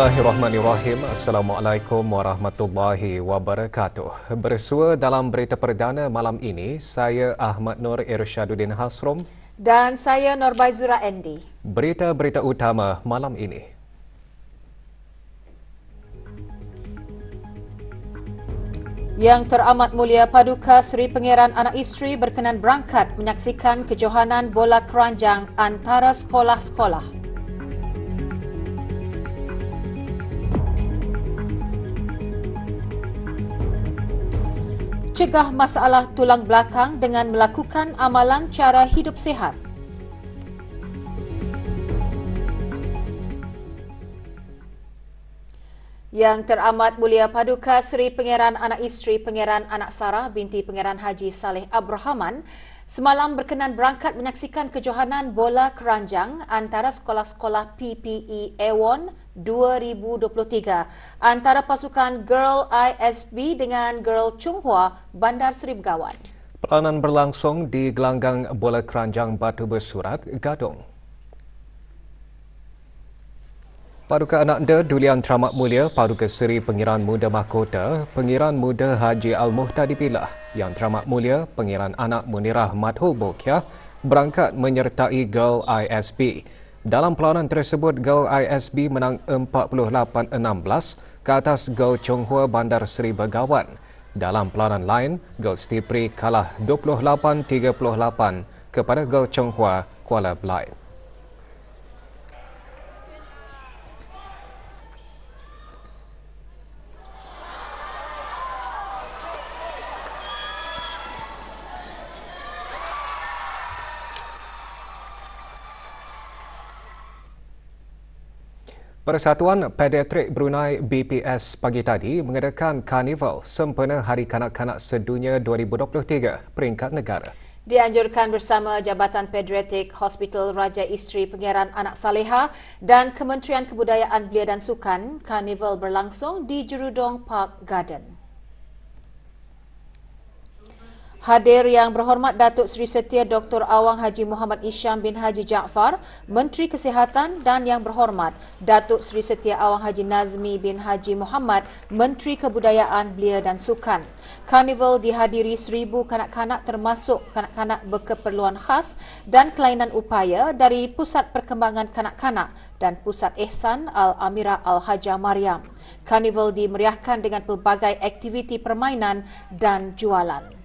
Bismillahirrahmanirrahim. Assalamualaikum warahmatullahi wabarakatuh. Bersua dalam berita perdana malam ini, saya Ahmad Nur Irsyaduddin Hasrom dan saya Norbaizura Endi. Berita-berita utama malam ini. Yang teramat mulia Paduka Seri Pengeran Anak Isteri berkenan berangkat menyaksikan kejohanan bola keranjang antara sekolah-sekolah. mencegah masalah tulang belakang dengan melakukan amalan cara hidup sehat. Yang teramat mulia paduka Seri Pangeran Anak Isteri Pangeran Anak Sarah binti Pangeran Haji Saleh Abrahaman Semalam berkenan berangkat menyaksikan kejohanan bola keranjang antara sekolah-sekolah PPE Ewon 2023 antara pasukan Girl ISB dengan Girl Chung Hua Bandar Seri Begawan. Peranan berlangsung di gelanggang bola keranjang Batu Bersurat, Gadong. Paduka Anak Anda, Dulian Teramat Mulia, Paduka Seri Pengiran Muda Mahkota, Pengiran Muda Haji Al-Muhtar dipilah. Yang Teramat Mulia, Pengiran Anak Munirah Madhu Bokiah, berangkat menyertai Girl ISB. Dalam pelawanan tersebut, Girl ISB menang 48-16 ke atas Girl Chong Hua Bandar Seri Begawan. Dalam pelawanan lain, Girl Stipri kalah 28-38 kepada Girl Chong Hua Kuala Belait. Persatuan Pediatrik Brunei BPS pagi tadi mengadakan karnival sempena Hari Kanak-Kanak Sedunia 2023 peringkat negara. Dianjurkan bersama Jabatan Pediatrik Hospital Raja Isteri Pengeran Anak Saleha dan Kementerian Kebudayaan Belia dan Sukan, karnival berlangsung di Jurudong Park Garden. Hadir yang berhormat Datuk Seri Setia Dr. Awang Haji Muhammad Isyam bin Haji Jaafar, Menteri Kesihatan dan yang berhormat Datuk Seri Setia Awang Haji Nazmi bin Haji Muhammad, Menteri Kebudayaan Belia dan Sukan. Karnival dihadiri seribu kanak-kanak termasuk kanak-kanak berkeperluan khas dan kelainan upaya dari Pusat Perkembangan Kanak-Kanak dan Pusat Ihsan Al-Amira Al-Hajah Mariam. Karnival dimeriahkan dengan pelbagai aktiviti permainan dan jualan.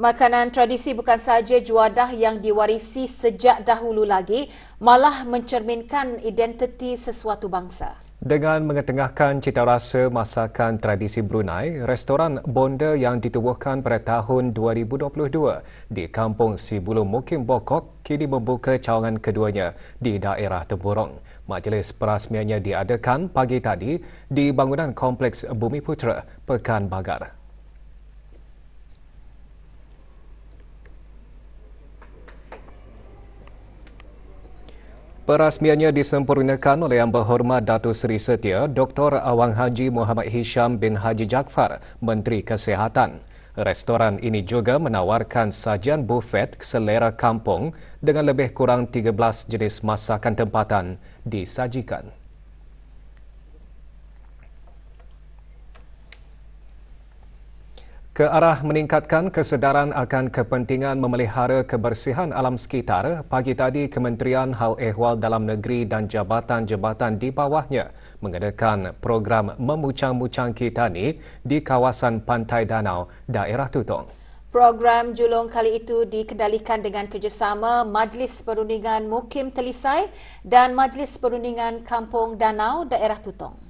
Makanan tradisi bukan sahaja juadah yang diwarisi sejak dahulu lagi, malah mencerminkan identiti sesuatu bangsa. Dengan mengetengahkan cita rasa masakan tradisi Brunei, restoran Bonda yang ditubuhkan pada tahun 2022 di Kampung Sibulu Mukim Bokok kini membuka cawangan keduanya di daerah Teburong. Majlis perasmiannya diadakan pagi tadi di bangunan Kompleks Bumi Putra, Pekan Bagar. Perasmiannya disempurnakan oleh Yang Berhormat Datuk Seri Setia Dr. Awang Haji Muhammad Hisham bin Haji Jaafar, Menteri Kesihatan. Restoran ini juga menawarkan sajian bufet selera kampung dengan lebih kurang 13 jenis masakan tempatan disajikan. Ke arah meningkatkan kesedaran akan kepentingan memelihara kebersihan alam sekitar, pagi tadi Kementerian Hal Ehwal Dalam Negeri dan jabatan-jabatan di bawahnya mengadakan program Memucang-mucang Kitani di kawasan Pantai Danau, daerah Tutong. Program julung kali itu dikendalikan dengan kerjasama Majlis Perundingan Mukim Telisai dan Majlis Perundingan Kampung Danau, daerah Tutong.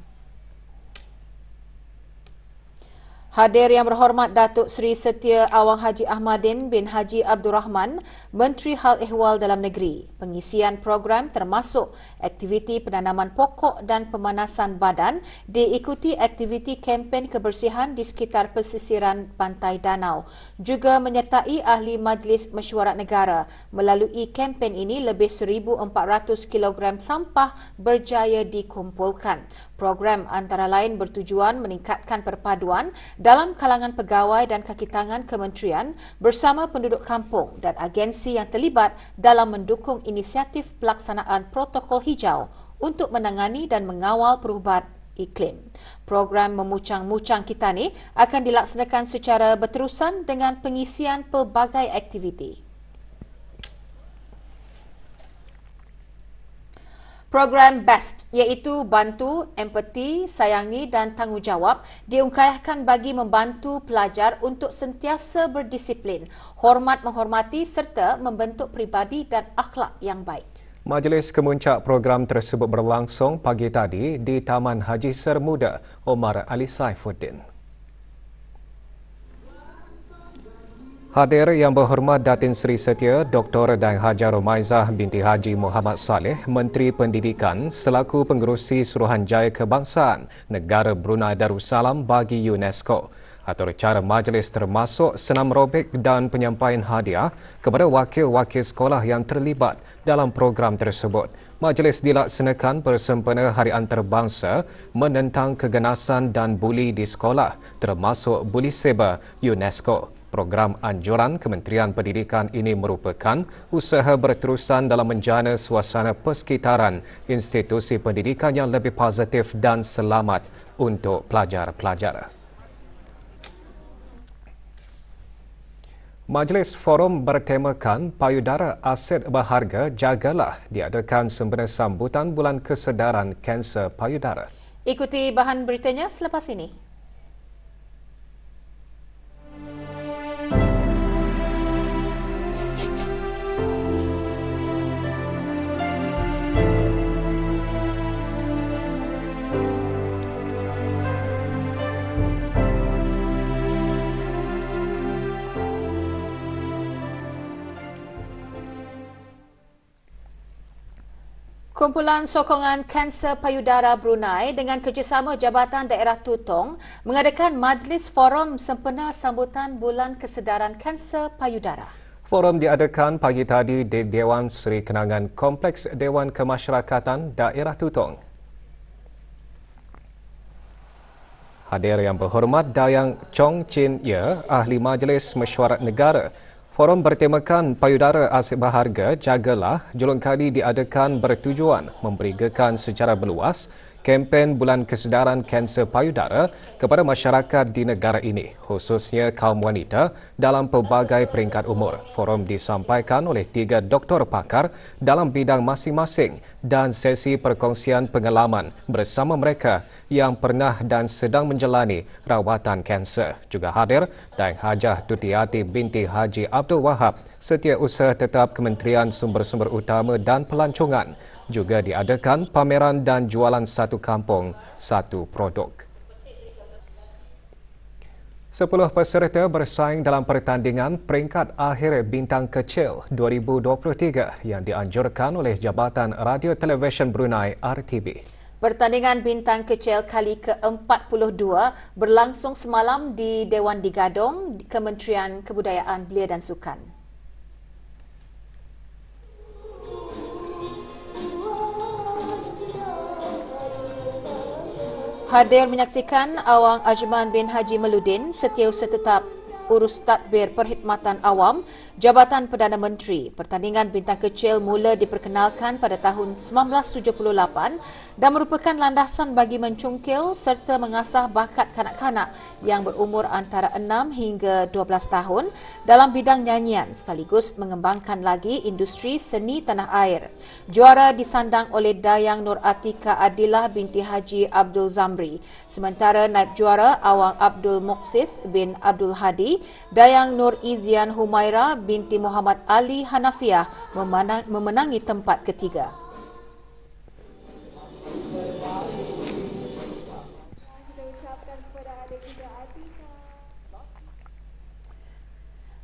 Hadir yang berhormat Datuk Seri Setia Awang Haji Ahmadin bin Haji Abdul Rahman, Menteri Hal Ehwal Dalam Negeri. Pengisian program termasuk aktiviti penanaman pokok dan pemanasan badan diikuti aktiviti kempen kebersihan di sekitar pesisiran Pantai Danau. Juga menyertai Ahli Majlis Mesyuarat Negara. Melalui kempen ini, lebih 1,400 kg sampah berjaya dikumpulkan. Program antara lain bertujuan meningkatkan perpaduan dalam kalangan pegawai dan kakitangan kementerian bersama penduduk kampung dan agensi yang terlibat dalam mendukung inisiatif pelaksanaan protokol hijau untuk menangani dan mengawal perubahan iklim. Program Memucang-Mucang Kita ni akan dilaksanakan secara berterusan dengan pengisian pelbagai aktiviti. Program BEST iaitu Bantu, Empati, Sayangi dan Tanggungjawab diungkapkan bagi membantu pelajar untuk sentiasa berdisiplin, hormat menghormati serta membentuk pribadi dan akhlak yang baik. Majlis kemuncak program tersebut berlangsung pagi tadi di Taman Haji Sermuda, Omar Ali Saifuddin. Hadir yang berhormat Datin Seri Setia Dr. Dan Hajar Maizah binti Haji Muhammad Saleh, Menteri Pendidikan selaku pengerusi Suruhanjaya Kebangsaan Negara Brunei Darussalam bagi UNESCO. Atau cara majlis termasuk senam robik dan penyampaian hadiah kepada wakil-wakil sekolah yang terlibat dalam program tersebut. Majlis dilaksanakan bersempena Hari Antarabangsa menentang keganasan dan buli di sekolah termasuk buli seba UNESCO. Program anjuran Kementerian Pendidikan ini merupakan usaha berterusan dalam menjana suasana persekitaran institusi pendidikan yang lebih positif dan selamat untuk pelajar-pelajar. Majlis Forum bertemakan Payudara Aset Berharga Jagalah diadakan sempena sambutan Bulan Kesedaran Kanser Payudara. Ikuti bahan beritanya selepas ini. Kumpulan Sokongan Kanser Payudara Brunei dengan kerjasama Jabatan Daerah Tutong mengadakan majlis forum sempena sambutan Bulan Kesedaran Kanser Payudara. Forum diadakan pagi tadi di Dewan Seri Kenangan Kompleks Dewan Kemasyarakatan Daerah Tutong. Hadir yang berhormat Dayang Chong Chin Ye, Ahli Majlis Mesyuarat Negara, Forum bertemakan payudara asyik berharga Jagalah Jolong Kali diadakan bertujuan memberi gekan secara berluas kempen Bulan Kesedaran Kanser Payudara kepada masyarakat di negara ini, khususnya kaum wanita dalam pelbagai peringkat umur. Forum disampaikan oleh tiga doktor pakar dalam bidang masing-masing dan sesi perkongsian pengalaman bersama mereka yang pernah dan sedang menjalani rawatan kanser. Juga hadir Dayang Hajah Dutiati binti Haji Abdul Wahab, Setiausaha Tetap Kementerian Sumber-Sumber Utama dan Pelancongan juga diadakan pameran dan jualan satu kampung, satu produk. Sepuluh peserta bersaing dalam pertandingan peringkat akhir bintang kecil 2023 yang dianjurkan oleh Jabatan Radio Televisyen Brunei RTB. Pertandingan bintang kecil kali ke-42 berlangsung semalam di Dewan Digadong, Kementerian Kebudayaan, Belia dan Sukan. hadir menyaksikan Awang Ajman bin Haji Meludin setiausaha tetap Urus Tadbir Perkhidmatan Awam Jabatan Perdana Menteri. Pertandingan bintang kecil mula diperkenalkan pada tahun 1978 dan merupakan landasan bagi mencungkil serta mengasah bakat kanak-kanak yang berumur antara 6 hingga 12 tahun dalam bidang nyanyian sekaligus mengembangkan lagi industri seni tanah air. Juara disandang oleh Dayang Nur Atika Adilah binti Haji Abdul Zamri sementara naib juara Awang Abdul Muksif bin Abdul Hadi Dayang Nur Izian Humaira binti Muhammad Ali Hanafiah memenangi tempat ketiga.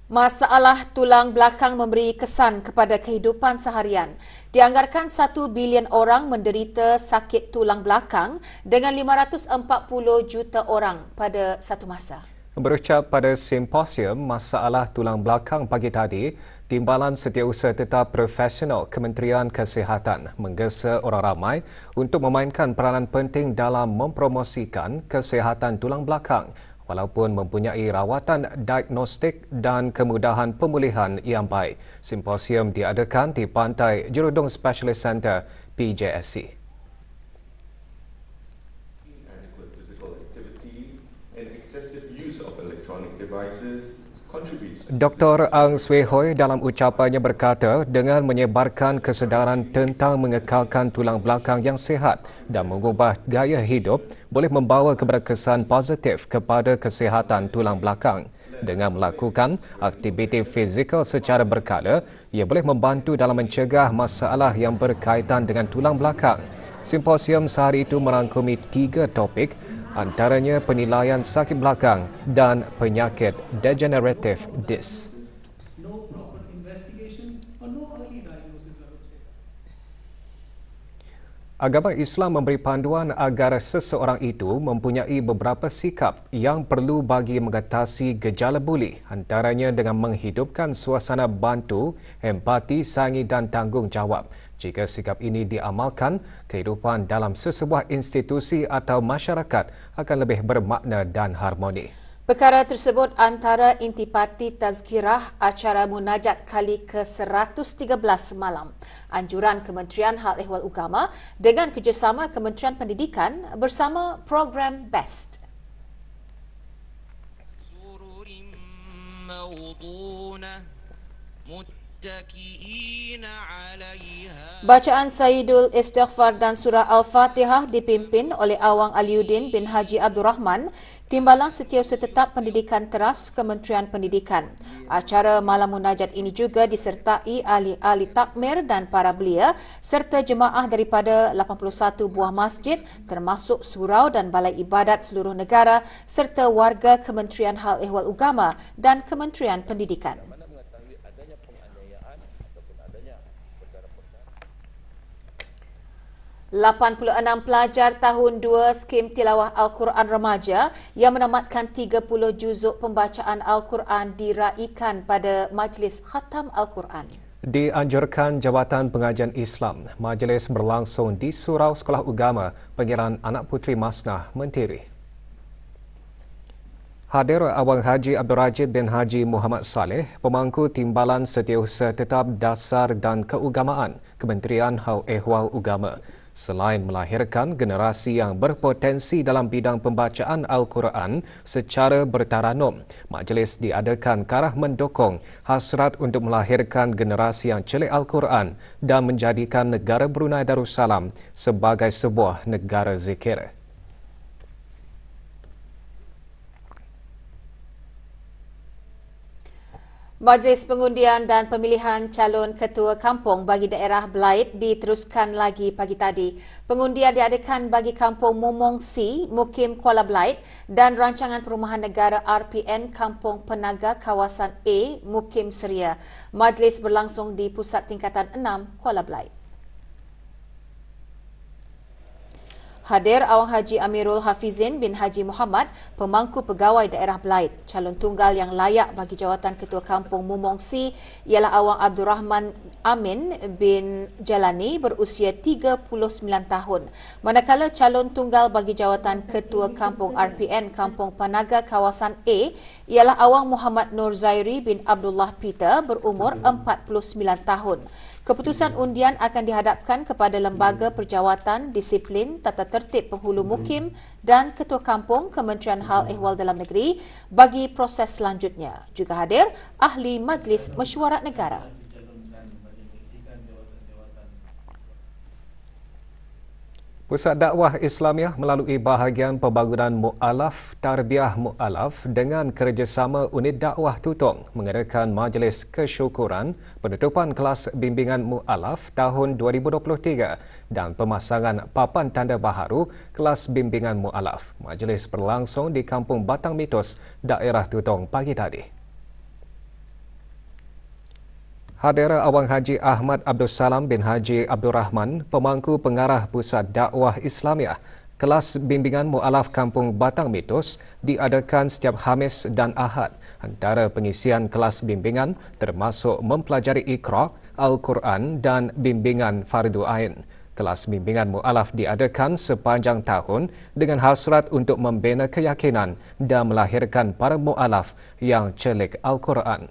Masalah tulang belakang memberi kesan kepada kehidupan seharian. Dianggarkan 1 bilion orang menderita sakit tulang belakang dengan 540 juta orang pada satu masa. Berucap pada simposium masalah tulang belakang pagi tadi, Timbalan Setiausaha Tetap Profesional Kementerian Kesihatan menggesa orang ramai untuk memainkan peranan penting dalam mempromosikan kesihatan tulang belakang walaupun mempunyai rawatan diagnostik dan kemudahan pemulihan yang baik. Simposium diadakan di Pantai Jurudong Specialist Centre PJSC. devices Dr. Ang Swee Hoi dalam ucapannya berkata dengan menyebarkan kesedaran tentang mengekalkan tulang belakang yang sehat dan mengubah gaya hidup boleh membawa kepada kesan positif kepada kesihatan tulang belakang. Dengan melakukan aktiviti fizikal secara berkala, ia boleh membantu dalam mencegah masalah yang berkaitan dengan tulang belakang. Simposium sehari itu merangkumi tiga topik antaranya penilaian sakit belakang dan penyakit degenerative disc. Agama Islam memberi panduan agar seseorang itu mempunyai beberapa sikap yang perlu bagi mengatasi gejala buli antaranya dengan menghidupkan suasana bantu, empati, sangi dan tanggungjawab. Jika sikap ini diamalkan, kehidupan dalam sesebuah institusi atau masyarakat akan lebih bermakna dan harmoni. Perkara tersebut antara intipati tazkirah acara munajat kali ke-113 semalam. Anjuran Kementerian Hal Ehwal Ugama dengan kerjasama Kementerian Pendidikan bersama program BEST. Mut- Bacaan Sayyidul Istighfar dan Surah Al-Fatihah dipimpin oleh Awang Aliuddin bin Haji Abdul Rahman, Timbalan Setiausaha Tetap Pendidikan Teras Kementerian Pendidikan. Acara Malam Munajat ini juga disertai ahli-ahli takmir dan para belia serta jemaah daripada 81 buah masjid termasuk surau dan balai ibadat seluruh negara serta warga Kementerian Hal Ehwal Ugama dan Kementerian Pendidikan. 86 pelajar tahun 2 skim tilawah Al-Quran remaja yang menamatkan 30 juzuk pembacaan Al-Quran diraikan pada majlis khatam Al-Quran. Dianjurkan Jabatan Pengajian Islam, majlis berlangsung di Surau Sekolah Ugama Pengiran Anak Putri Masnah Mentiri. Hadir Awang Haji Abdul Rajib bin Haji Muhammad Saleh, pemangku timbalan setiausaha tetap dasar dan keugamaan Kementerian Hal Ehwal Ugama. Selain melahirkan generasi yang berpotensi dalam bidang pembacaan Al-Quran secara bertaranum, majlis diadakan karah mendukung hasrat untuk melahirkan generasi yang celik Al-Quran dan menjadikan negara Brunei Darussalam sebagai sebuah negara zikir. Majlis pengundian dan pemilihan calon ketua kampung bagi daerah Belait diteruskan lagi pagi tadi. Pengundian diadakan bagi kampung Mumong Si, Mukim Kuala Belait, dan rancangan perumahan negara RPN Kampung Penaga Kawasan A, Mukim Seria. Majlis berlangsung di Pusat Tingkatan 6, Kuala Belait. hadir Awang Haji Amirul Hafizin bin Haji Muhammad, pemangku pegawai daerah Belait. Calon tunggal yang layak bagi jawatan Ketua Kampung Mumongsi ialah Awang Abdul Rahman Amin bin Jalani berusia 39 tahun. Manakala calon tunggal bagi jawatan Ketua Kampung RPN Kampung Panaga Kawasan A ialah Awang Muhammad Nur Zairi bin Abdullah Peter berumur 49 tahun. Keputusan undian akan dihadapkan kepada lembaga perjawatan, disiplin, tata tertib penghulu hmm. mukim dan ketua kampung Kementerian Hal hmm. Ehwal Dalam Negeri bagi proses selanjutnya. Juga hadir ahli Majlis Mesyuarat Negara. Pusat Dakwah Islamiah melalui bahagian pembangunan Mu'alaf Tarbiyah Mu'alaf dengan kerjasama unit dakwah Tutong mengadakan majlis kesyukuran penutupan kelas bimbingan Mu'alaf tahun 2023 dan pemasangan papan tanda baharu kelas bimbingan Mu'alaf. Majlis berlangsung di Kampung Batang Mitos, daerah Tutong pagi tadi. Hadera Awang Haji Ahmad Abdul Salam bin Haji Abdul Rahman, pemangku pengarah Pusat Dakwah Islamiah, kelas bimbingan mualaf Kampung Batang Mitos diadakan setiap Hamis dan Ahad. Antara pengisian kelas bimbingan termasuk mempelajari Iqra, Al-Quran dan bimbingan Fardu Ain. Kelas bimbingan mualaf diadakan sepanjang tahun dengan hasrat untuk membina keyakinan dan melahirkan para mualaf yang celik Al-Quran.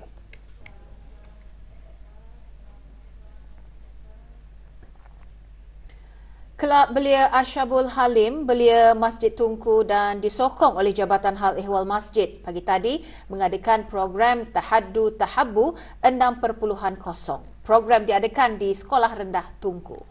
Kelab Belia Ashabul Halim, Belia Masjid Tungku dan disokong oleh Jabatan Hal Ehwal Masjid pagi tadi mengadakan program Tahaddu Tahabbu 6.0. Program diadakan di Sekolah Rendah Tungku.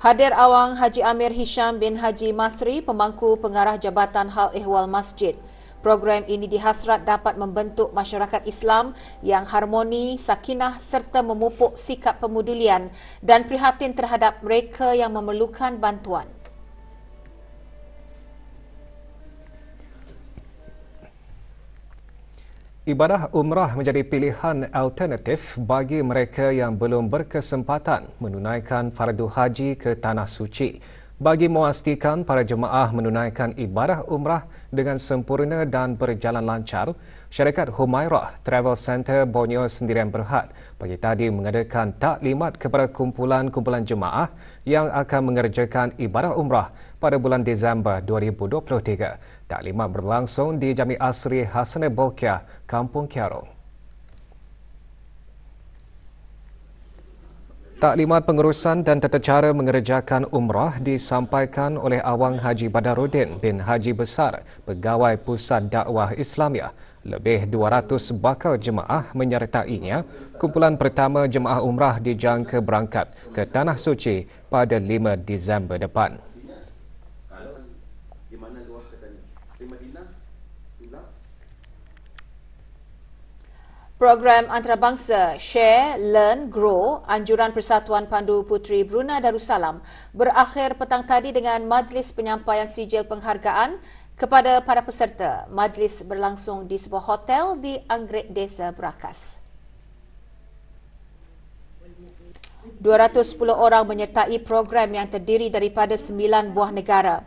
Hadir Awang Haji Amir Hisham bin Haji Masri, pemangku pengarah Jabatan Hal Ehwal Masjid. Program ini dihasrat dapat membentuk masyarakat Islam yang harmoni, sakinah serta memupuk sikap pemudulian dan prihatin terhadap mereka yang memerlukan bantuan. Ibadah umrah menjadi pilihan alternatif bagi mereka yang belum berkesempatan menunaikan fardu haji ke tanah suci bagi memastikan para jemaah menunaikan ibadah umrah dengan sempurna dan berjalan lancar, syarikat Humairah Travel Center Borneo Sendirian Berhad pagi tadi mengadakan taklimat kepada kumpulan-kumpulan jemaah yang akan mengerjakan ibadah umrah pada bulan Disember 2023. Taklimat berlangsung di Jami Asri Hasanah Bokia, Kampung Kiarong. Taklimat pengurusan dan tata cara mengerjakan umrah disampaikan oleh Awang Haji Badaruddin bin Haji Besar, Pegawai Pusat Dakwah Islamia. Lebih 200 bakal jemaah menyertainya. Kumpulan pertama jemaah umrah dijangka berangkat ke Tanah Suci pada 5 Disember depan. Program Antarabangsa Share, Learn, Grow Anjuran Persatuan Pandu Puteri Bruna Darussalam berakhir petang tadi dengan majlis penyampaian sijil penghargaan kepada para peserta. Majlis berlangsung di sebuah hotel di Anggrek Desa Berakas. 210 orang menyertai program yang terdiri daripada 9 buah negara.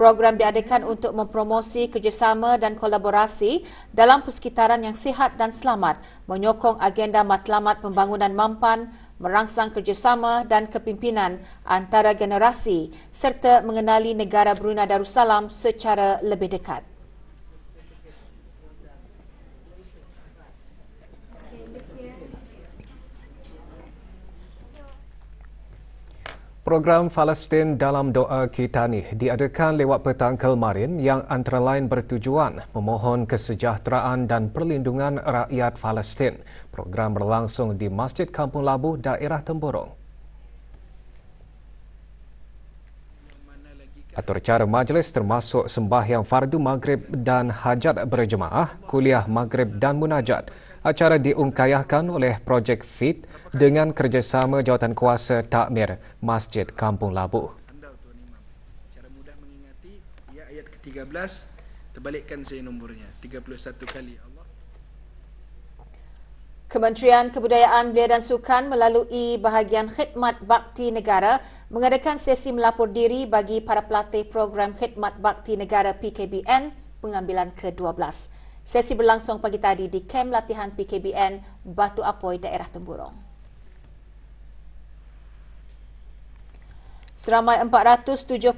Program diadakan untuk mempromosi kerjasama dan kolaborasi dalam persekitaran yang sihat dan selamat, menyokong agenda matlamat pembangunan mampan, merangsang kerjasama dan kepimpinan antara generasi serta mengenali negara Brunei Darussalam secara lebih dekat. Program Palestin dalam doa kita ni diadakan lewat petang kemarin yang antara lain bertujuan memohon kesejahteraan dan perlindungan rakyat Palestin. Program berlangsung di Masjid Kampung Labu, daerah Temburong. Atur cara majlis termasuk sembahyang fardu maghrib dan hajat berjemaah, kuliah maghrib dan munajat acara diungkayahkan oleh projek FIT dengan kerjasama jawatan kuasa takmir Masjid Kampung Labu. Cara mudah mengingati ia ayat ke-13 terbalikkan saya nombornya 31 kali Allah. Kementerian Kebudayaan Belia dan Sukan melalui bahagian khidmat bakti negara mengadakan sesi melapor diri bagi para pelatih program khidmat bakti negara PKBN pengambilan ke-12. Sesi berlangsung pagi tadi di kem latihan PKBN Batu Apoi daerah Temburong. Seramai 473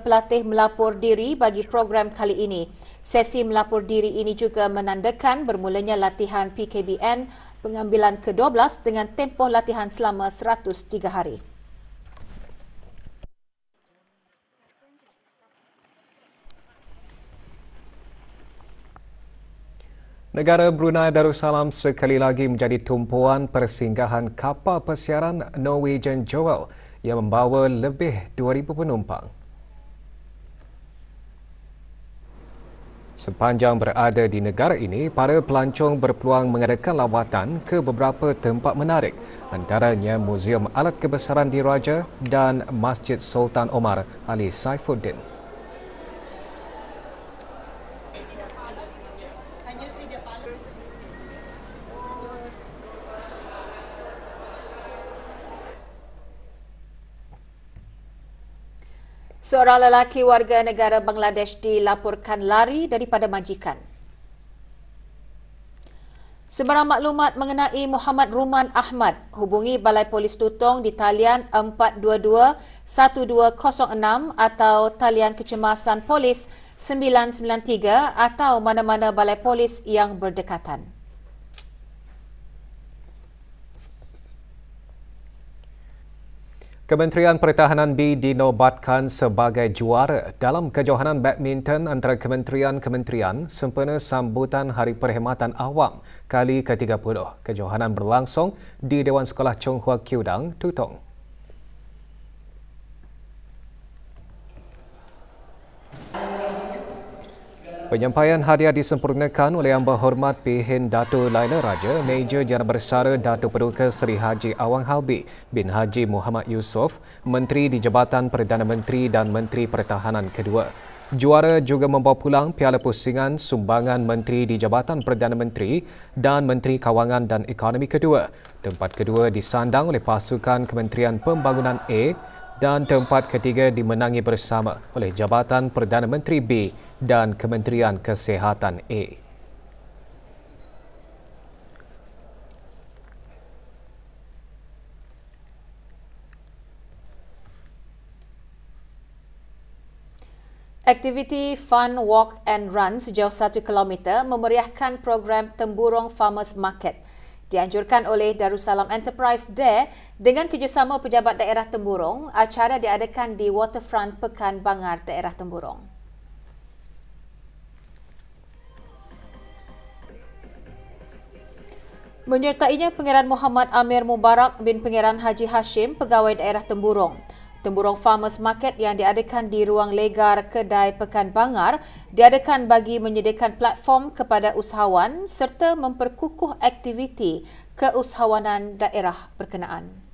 pelatih melapor diri bagi program kali ini. Sesi melapor diri ini juga menandakan bermulanya latihan PKBN pengambilan ke-12 dengan tempoh latihan selama 103 hari. Negara Brunei Darussalam sekali lagi menjadi tumpuan persinggahan kapal persiaran Norwegian Joel yang membawa lebih 2,000 penumpang. Sepanjang berada di negara ini, para pelancong berpeluang mengadakan lawatan ke beberapa tempat menarik antaranya Museum Alat Kebesaran Diraja dan Masjid Sultan Omar Ali Saifuddin. Seorang lelaki warga negara Bangladesh dilaporkan lari daripada majikan. Sebarang maklumat mengenai Muhammad Ruman Ahmad, hubungi Balai Polis Tutong di talian 422-1206 atau talian kecemasan polis 993 atau mana-mana balai polis yang berdekatan. Kementerian Pertahanan B dinobatkan sebagai juara dalam kejohanan badminton antara kementerian-kementerian sempena sambutan Hari Perkhidmatan Awam kali ke-30. Kejohanan berlangsung di Dewan Sekolah Chong Hua Kiudang, Tutong. Penyampaian hadiah disempurnakan oleh Yang Berhormat Pihin Datu Laila Raja, Major Jana Bersara Datu Peruka Seri Haji Awang Halbi bin Haji Muhammad Yusof, Menteri di Jabatan Perdana Menteri dan Menteri Pertahanan Kedua. Juara juga membawa pulang Piala Pusingan Sumbangan Menteri di Jabatan Perdana Menteri dan Menteri Kawangan dan Ekonomi Kedua. Tempat kedua disandang oleh pasukan Kementerian Pembangunan A dan tempat ketiga dimenangi bersama oleh Jabatan Perdana Menteri B dan Kementerian Kesihatan A. Aktiviti Fun Walk and Run sejauh 1 km memeriahkan program Temburong Farmers Market dianjurkan oleh Darussalam Enterprise DARE dengan kerjasama pejabat daerah Temburong, acara diadakan di Waterfront Pekan Bangar daerah Temburong. Menyertainya Pengiran Muhammad Amir Mubarak bin Pengiran Haji Hashim, pegawai daerah Temburong. Temburong Farmers Market yang diadakan di ruang legar Kedai Pekan Bangar diadakan bagi menyediakan platform kepada usahawan serta memperkukuh aktiviti keusahawanan daerah berkenaan.